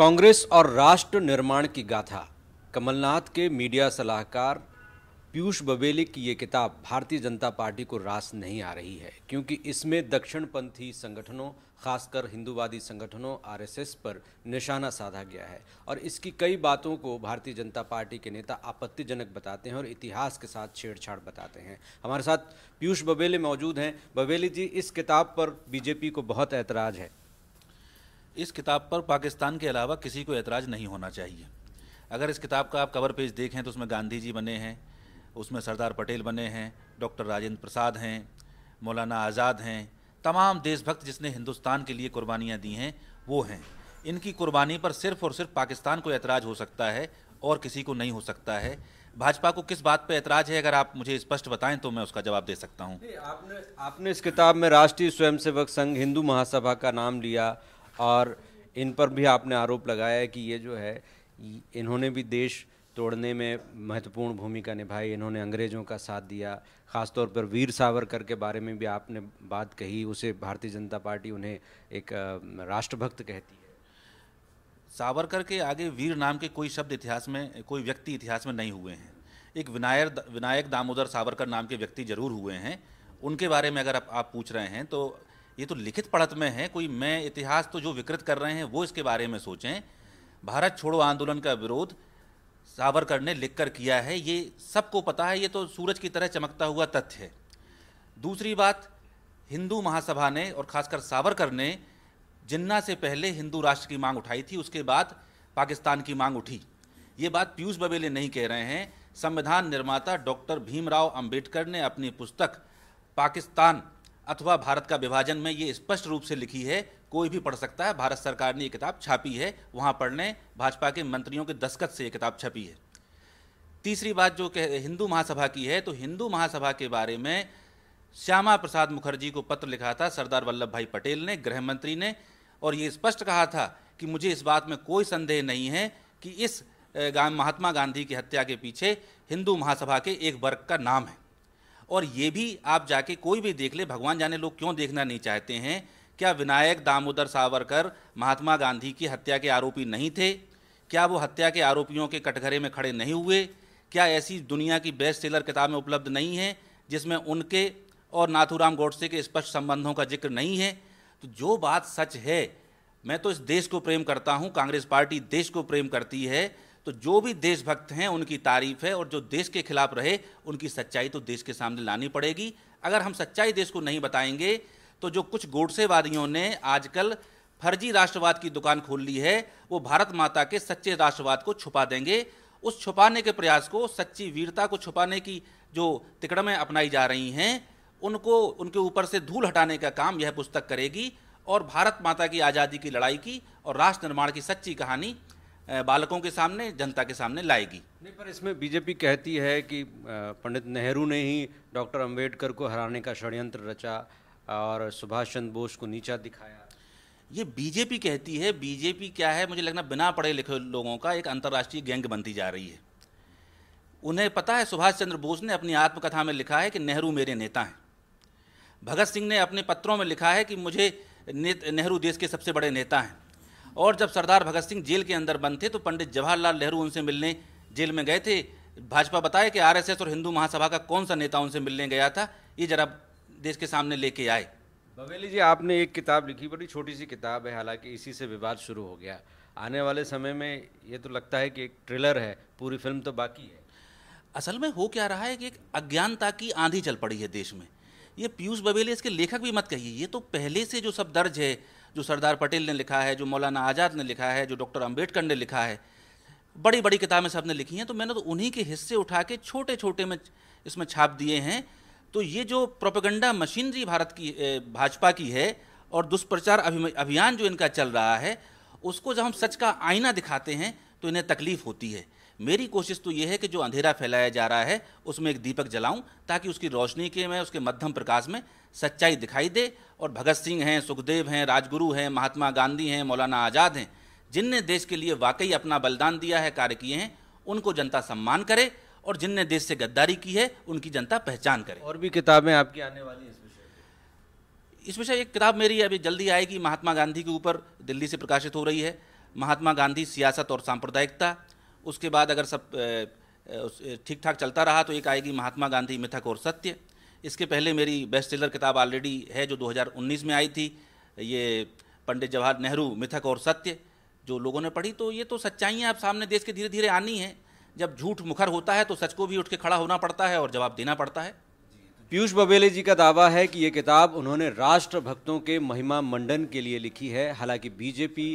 कांग्रेस और राष्ट्र निर्माण की गाथा कमलनाथ के मीडिया सलाहकार पीयूष बबेली की ये किताब भारतीय जनता पार्टी को रास नहीं आ रही है क्योंकि इसमें दक्षिणपंथी संगठनों खासकर हिंदूवादी संगठनों आरएसएस पर निशाना साधा गया है और इसकी कई बातों को भारतीय जनता पार्टी के नेता आपत्तिजनक बताते हैं और इतिहास के साथ छेड़छाड़ बताते हैं हमारे साथ पीयूष बबेले मौजूद हैं बबेली जी इस किताब पर बीजेपी को बहुत ऐतराज़ है इस किताब पर पाकिस्तान के अलावा किसी को एतराज़ नहीं होना चाहिए अगर इस किताब का आप कवर पेज देखें तो उसमें गांधी जी बने हैं उसमें सरदार पटेल बने हैं डॉक्टर राजेंद्र प्रसाद हैं मौलाना आज़ाद हैं तमाम देशभक्त जिसने हिंदुस्तान के लिए कुर्बानियाँ दी हैं वो हैं इनकी कुर्बानी पर सिर्फ और सिर्फ पाकिस्तान को एतराज़ हो सकता है और किसी को नहीं हो सकता है भाजपा को किस बात पर एतराज है अगर आप मुझे स्पष्ट बताएं तो मैं उसका जवाब दे सकता हूं। आपने आपने इस किताब में राष्ट्रीय स्वयंसेवक संघ हिंदू महासभा का नाम लिया और इन पर भी आपने आरोप लगाया है कि ये जो है इन्होंने भी देश तोड़ने में महत्वपूर्ण भूमिका निभाई इन्होंने अंग्रेज़ों का साथ दिया ख़ासतौर पर वीर सावरकर के बारे में भी आपने बात कही उसे भारतीय जनता पार्टी उन्हें एक राष्ट्रभक्त कहती है सावरकर के आगे वीर नाम के कोई शब्द इतिहास में कोई व्यक्ति इतिहास में नहीं हुए हैं एक विनायक विनायक दामोदर सावरकर नाम के व्यक्ति जरूर हुए हैं उनके बारे में अगर आप, आप पूछ रहे हैं तो ये तो लिखित पढ़त में है कोई मैं इतिहास तो जो विकृत कर रहे हैं वो इसके बारे में सोचें भारत छोड़ो आंदोलन का विरोध सावरकर ने लिख कर किया है ये सबको पता है ये तो सूरज की तरह चमकता हुआ तथ्य है दूसरी बात हिंदू महासभा ने और खासकर सावरकर ने जिन्ना से पहले हिंदू राष्ट्र की मांग उठाई थी उसके बाद पाकिस्तान की मांग उठी ये बात पीयूष बबेले नहीं कह रहे हैं संविधान निर्माता डॉक्टर भीमराव अंबेडकर ने अपनी पुस्तक पाकिस्तान अथवा भारत का विभाजन में ये स्पष्ट रूप से लिखी है कोई भी पढ़ सकता है भारत सरकार ने ये किताब छापी है वहाँ पढ़ने भाजपा के मंत्रियों के दस्खत से ये किताब छपी है तीसरी बात जो कह हिंदू महासभा की है तो हिंदू महासभा के बारे में श्यामा प्रसाद मुखर्जी को पत्र लिखा था सरदार वल्लभ भाई पटेल ने गृह मंत्री ने और ये स्पष्ट कहा था कि मुझे इस बात में कोई संदेह नहीं है कि इस महात्मा गांधी की हत्या के पीछे हिंदू महासभा के एक वर्ग का नाम है और ये भी आप जाके कोई भी देख ले भगवान जाने लोग क्यों देखना नहीं चाहते हैं क्या विनायक दामोदर सावरकर महात्मा गांधी की हत्या के आरोपी नहीं थे क्या वो हत्या के आरोपियों के कटघरे में खड़े नहीं हुए क्या ऐसी दुनिया की बेस्ट सेलर किताब में उपलब्ध नहीं है जिसमें उनके और नाथूराम गोडसे के स्पष्ट संबंधों का जिक्र नहीं है तो जो बात सच है मैं तो इस देश को प्रेम करता हूँ कांग्रेस पार्टी देश को प्रेम करती है तो जो भी देशभक्त हैं उनकी तारीफ है और जो देश के खिलाफ रहे उनकी सच्चाई तो देश के सामने लानी पड़ेगी अगर हम सच्चाई देश को नहीं बताएंगे तो जो कुछ गोडसेवादियों ने आजकल फर्जी राष्ट्रवाद की दुकान खोल ली है वो भारत माता के सच्चे राष्ट्रवाद को छुपा देंगे उस छुपाने के प्रयास को सच्ची वीरता को छुपाने की जो तिकड़में अपनाई जा रही हैं उनको उनके ऊपर से धूल हटाने का काम यह पुस्तक करेगी और भारत माता की आज़ादी की लड़ाई की और राष्ट्र निर्माण की सच्ची कहानी बालकों के सामने जनता के सामने लाएगी नहीं पर इसमें बीजेपी कहती है कि पंडित नेहरू ने ही डॉक्टर अंबेडकर को हराने का षड्यंत्र रचा और सुभाष चंद्र बोस को नीचा दिखाया ये बीजेपी कहती है बीजेपी क्या है मुझे लगना बिना पढ़े लिखे लोगों का एक अंतर्राष्ट्रीय गैंग बनती जा रही है उन्हें पता है सुभाष चंद्र बोस ने अपनी आत्मकथा में लिखा है कि नेहरू मेरे नेता हैं भगत सिंह ने अपने पत्रों में लिखा है कि मुझे नेहरू देश के सबसे बड़े नेता हैं और जब सरदार भगत सिंह जेल के अंदर बंद थे तो पंडित जवाहरलाल नेहरू उनसे मिलने जेल में गए थे भाजपा बताए कि आरएसएस और हिंदू महासभा का कौन सा नेता उनसे मिलने गया था ये जरा देश के सामने लेके आए बवेली जी आपने एक किताब लिखी बड़ी छोटी सी किताब है हालांकि इसी से विवाद शुरू हो गया आने वाले समय में ये तो लगता है कि एक ट्रेलर है पूरी फिल्म तो बाकी है असल में हो क्या रहा है कि एक अज्ञानता की आंधी चल पड़ी है देश में ये पीयूष बवेली इसके लेखक भी मत कहिए ये तो पहले से जो सब दर्ज है जो सरदार पटेल ने लिखा है जो मौलाना आज़ाद ने लिखा है जो डॉक्टर अम्बेडकर ने लिखा है बड़ी बड़ी किताबें सब ने लिखी हैं तो मैंने तो उन्हीं के हिस्से उठा के छोटे छोटे में इसमें छाप दिए हैं तो ये जो प्रोपेगंडा मशीनरी भारत की भाजपा की है और दुष्प्रचार अभियान जो इनका चल रहा है उसको जब हम सच का आईना दिखाते हैं तो इन्हें तकलीफ होती है मेरी कोशिश तो ये है कि जो अंधेरा फैलाया जा रहा है उसमें एक दीपक जलाऊं ताकि उसकी रोशनी के में उसके मध्यम प्रकाश में सच्चाई दिखाई दे और भगत सिंह हैं सुखदेव हैं राजगुरु हैं महात्मा गांधी हैं मौलाना आज़ाद हैं जिनने देश के लिए वाकई अपना बलिदान दिया है कार्य किए हैं उनको जनता सम्मान करे और जिनने देश से गद्दारी की है उनकी जनता पहचान करे और भी किताबें आपकी आने वाली हैं इस विषय एक किताब मेरी अभी जल्दी आएगी महात्मा गांधी के ऊपर दिल्ली से प्रकाशित हो रही है महात्मा गांधी सियासत और सांप्रदायिकता उसके बाद अगर सब ठीक ठाक चलता रहा तो एक आएगी महात्मा गांधी मिथक और सत्य इसके पहले मेरी बेस्ट सेलर किताब ऑलरेडी है जो 2019 में आई थी ये पंडित जवाहर नेहरू मिथक और सत्य जो लोगों ने पढ़ी तो ये तो सच्चाइयाँ अब सामने देश के धीरे धीरे आनी है जब झूठ मुखर होता है तो सच को भी उठ के खड़ा होना पड़ता है और जवाब देना पड़ता है पीयूष बबेले जी का दावा है कि ये किताब उन्होंने राष्ट्र भक्तों के महिमा मंडन के लिए लिखी है हालांकि बीजेपी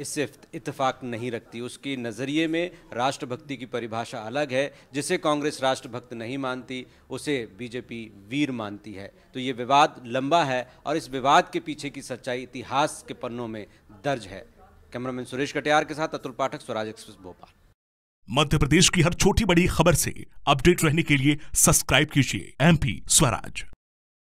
इससे इतफाक नहीं रखती उसकी नज़रिए में राष्ट्रभक्ति की परिभाषा अलग है जिसे कांग्रेस राष्ट्रभक्त नहीं मानती उसे बीजेपी वीर मानती है तो ये विवाद लंबा है और इस विवाद के पीछे की सच्चाई इतिहास के पन्नों में दर्ज है कैमरामैन सुरेश कटियार के साथ अतुल पाठक स्वराज एक्सप्रेस भोपाल मध्य प्रदेश की हर छोटी बड़ी खबर से अपडेट रहने के लिए सब्सक्राइब कीजिए एमपी स्वराज